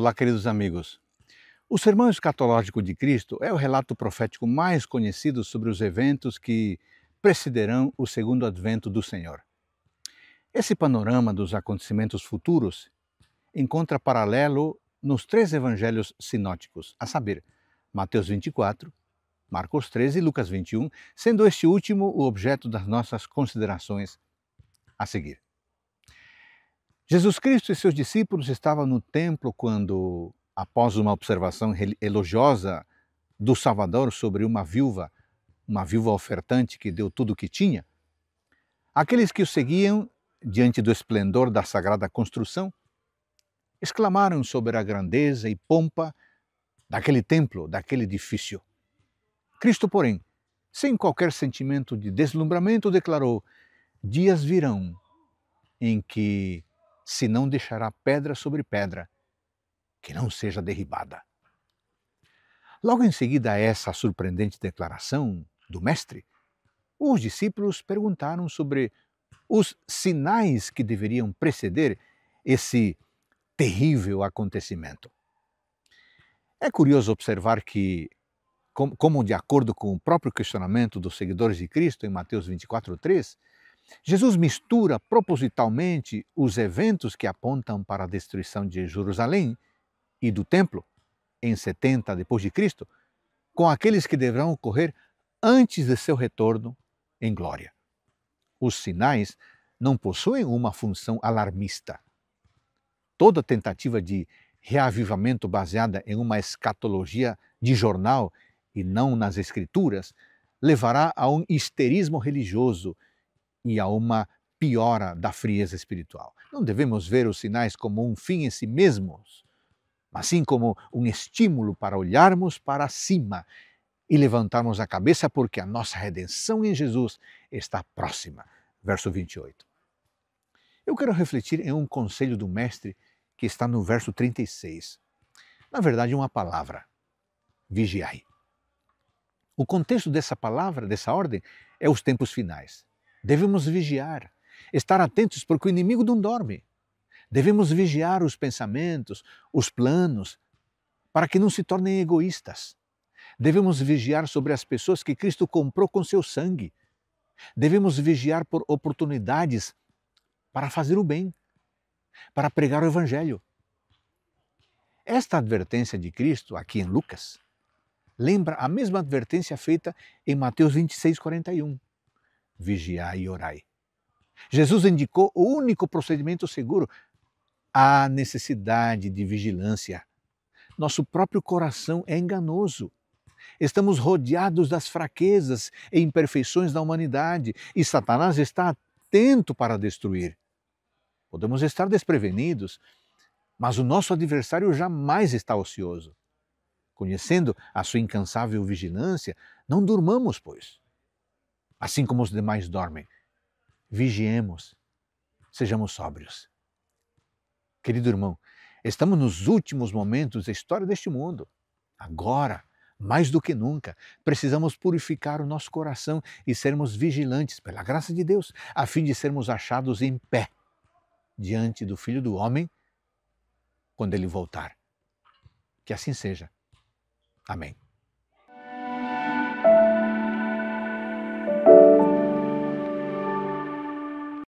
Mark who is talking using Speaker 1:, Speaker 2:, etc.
Speaker 1: Olá, queridos amigos. O Sermão Escatológico de Cristo é o relato profético mais conhecido sobre os eventos que precederão o segundo advento do Senhor. Esse panorama dos acontecimentos futuros encontra paralelo nos três evangelhos sinóticos, a saber, Mateus 24, Marcos 13 e Lucas 21, sendo este último o objeto das nossas considerações a seguir. Jesus Cristo e seus discípulos estavam no templo quando, após uma observação elogiosa do Salvador sobre uma viúva, uma viúva ofertante que deu tudo o que tinha, aqueles que o seguiam, diante do esplendor da sagrada construção, exclamaram sobre a grandeza e pompa daquele templo, daquele edifício. Cristo, porém, sem qualquer sentimento de deslumbramento, declarou: Dias virão em que se não deixará pedra sobre pedra que não seja derribada. Logo em seguida a essa surpreendente declaração do Mestre, os discípulos perguntaram sobre os sinais que deveriam preceder esse terrível acontecimento. É curioso observar que, como de acordo com o próprio questionamento dos seguidores de Cristo em Mateus 24, 3, Jesus mistura propositalmente os eventos que apontam para a destruição de Jerusalém e do templo em 70 depois de Cristo com aqueles que deverão ocorrer antes de seu retorno em glória. Os sinais não possuem uma função alarmista. Toda tentativa de reavivamento baseada em uma escatologia de jornal e não nas escrituras levará a um histerismo religioso e a uma piora da frieza espiritual. Não devemos ver os sinais como um fim em si mesmos, mas sim como um estímulo para olharmos para cima e levantarmos a cabeça, porque a nossa redenção em Jesus está próxima. Verso 28. Eu quero refletir em um conselho do Mestre que está no verso 36. Na verdade, uma palavra: vigiai. O contexto dessa palavra, dessa ordem, é os tempos finais. Devemos vigiar, estar atentos, porque o inimigo não dorme. Devemos vigiar os pensamentos, os planos, para que não se tornem egoístas. Devemos vigiar sobre as pessoas que Cristo comprou com seu sangue. Devemos vigiar por oportunidades para fazer o bem, para pregar o Evangelho. Esta advertência de Cristo, aqui em Lucas, lembra a mesma advertência feita em Mateus 26, 41 vigiai e orai. Jesus indicou o único procedimento seguro, a necessidade de vigilância. Nosso próprio coração é enganoso. Estamos rodeados das fraquezas e imperfeições da humanidade e Satanás está atento para destruir. Podemos estar desprevenidos, mas o nosso adversário jamais está ocioso. Conhecendo a sua incansável vigilância, não durmamos, pois assim como os demais dormem. Vigiemos, sejamos sóbrios. Querido irmão, estamos nos últimos momentos da história deste mundo. Agora, mais do que nunca, precisamos purificar o nosso coração e sermos vigilantes, pela graça de Deus, a fim de sermos achados em pé diante do Filho do Homem quando ele voltar. Que assim seja. Amém.